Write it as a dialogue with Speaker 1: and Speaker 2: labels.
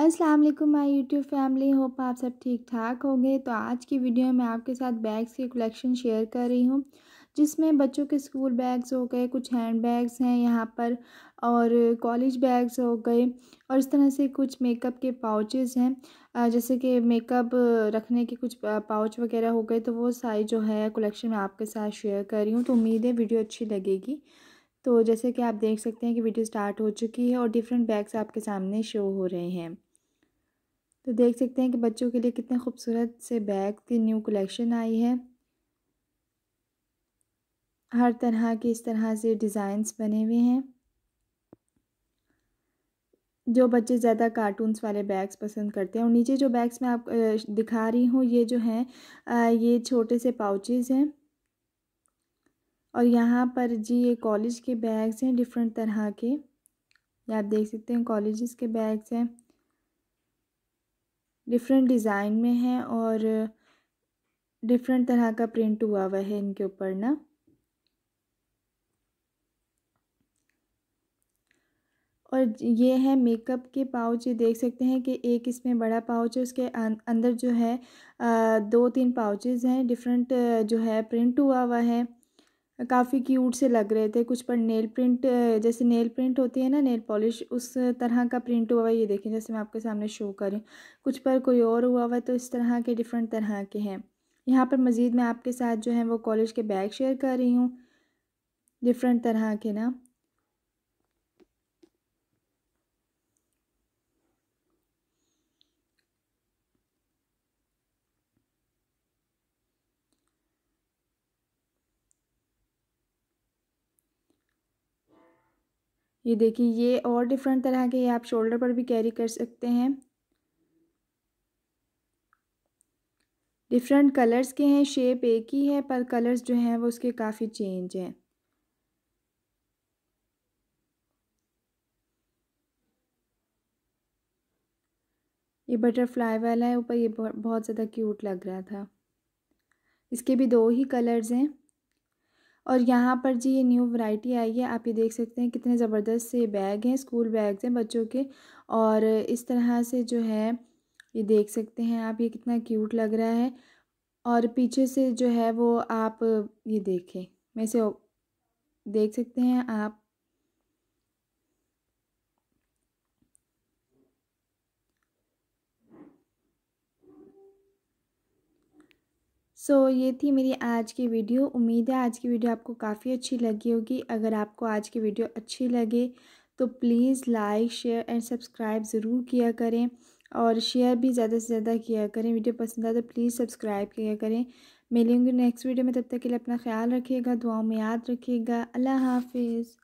Speaker 1: अस्सलाम वालेकुम my YouTube family hope आप सब ठीक ठाक होंगे तो आज की वीडियो में आपके साथ बैग्स के कलेक्शन शेयर कर रही हूँ जिसमें बच्चों के स्कूल बैग्स हो गए कुछ हैंड बैग्स हैं यहाँ पर और कॉलेज बैग्स हो गए और इस तरह से कुछ मेकअप के पाउचेस हैं जैसे कि मेकअप रखने के कुछ पाउच वगैरह हो गए तो वो सारी जो है कलेक्शन मैं आपके साथ शेयर कर रही हूँ तो उम्मीद है वीडियो अच्छी लगेगी तो जैसे कि आप देख सकते हैं कि वीडियो स्टार्ट हो चुकी है और डिफरेंट बैग्स आपके सामने शो हो रहे हैं तो देख सकते हैं कि बच्चों के लिए कितने खूबसूरत से बैग की न्यू कलेक्शन आई है हर तरह के इस तरह से डिज़ाइंस बने हुए हैं जो बच्चे ज़्यादा कार्टून्स वाले बैग्स पसंद करते हैं और नीचे जो बैग्स मैं आप दिखा रही हूँ ये जो हैं ये छोटे से पाउचेस हैं और यहाँ पर जी ये कॉलेज के बैग्स हैं डिफरेंट तरह के ये आप देख सकते हैं कॉलेज के बैग्स हैं डिफरेंट डिज़ाइन में है और डिफरेंट तरह का प्रिंट हुआ हुआ है इनके ऊपर ना और ये है मेकअप के पाउच ये देख सकते हैं कि एक इसमें बड़ा पाउच है उसके अं-, अंदर जो है दो तीन पाउचेज़ हैं डिफरेंट जो है प्रिंट हुआ हुआ है काफ़ी क्यूट से लग रहे थे कुछ पर नेल प्रिंट जैसे नेल प्रिंट होती है ना नेल पॉलिश उस तरह का प्रिंट हुआ हुआ ये देखें जैसे मैं आपके सामने शो कर रही हूँ कुछ पर कोई और हुआ हुआ तो इस तरह के डिफरेंट तरह के हैं यहाँ पर मज़ीद मैं आपके साथ जो है वो कॉलेज के बैग शेयर कर रही हूँ डिफरेंट तरह के ना ये देखिए ये और डिफरेंट तरह के ये आप शोल्डर पर भी कैरी कर सकते हैं डिफरेंट कलर्स के हैं शेप एक ही है पर कलर्स जो हैं वो उसके काफ़ी चेंज हैं ये बटरफ्लाई वाला है ऊपर ये बहुत ज़्यादा क्यूट लग रहा था इसके भी दो ही कलर्स हैं और यहाँ पर जी ये न्यू वैरायटी आई है आप ये देख सकते हैं कितने ज़बरदस्त से बैग हैं स्कूल बैग्स हैं बच्चों के और इस तरह से जो है ये देख सकते हैं आप ये कितना क्यूट लग रहा है और पीछे से जो है वो आप ये देखें मैं इसे देख सकते हैं आप सो so, ये थी मेरी आज की वीडियो उम्मीद है आज की वीडियो आपको काफ़ी अच्छी लगी होगी अगर आपको आज की वीडियो अच्छी लगे तो please like share and subscribe ज़रूर किया करें और शेयर भी ज़्यादा से ज़्यादा किया करें वीडियो पसंद आए तो प्लीज़ सब्सक्राइब किया करें मिलेंगे नेक्स्ट वीडियो में तब तक के लिए अपना ख्याल रखिएगा दुआओं में याद रखिएगा अल्लाह हाफिज़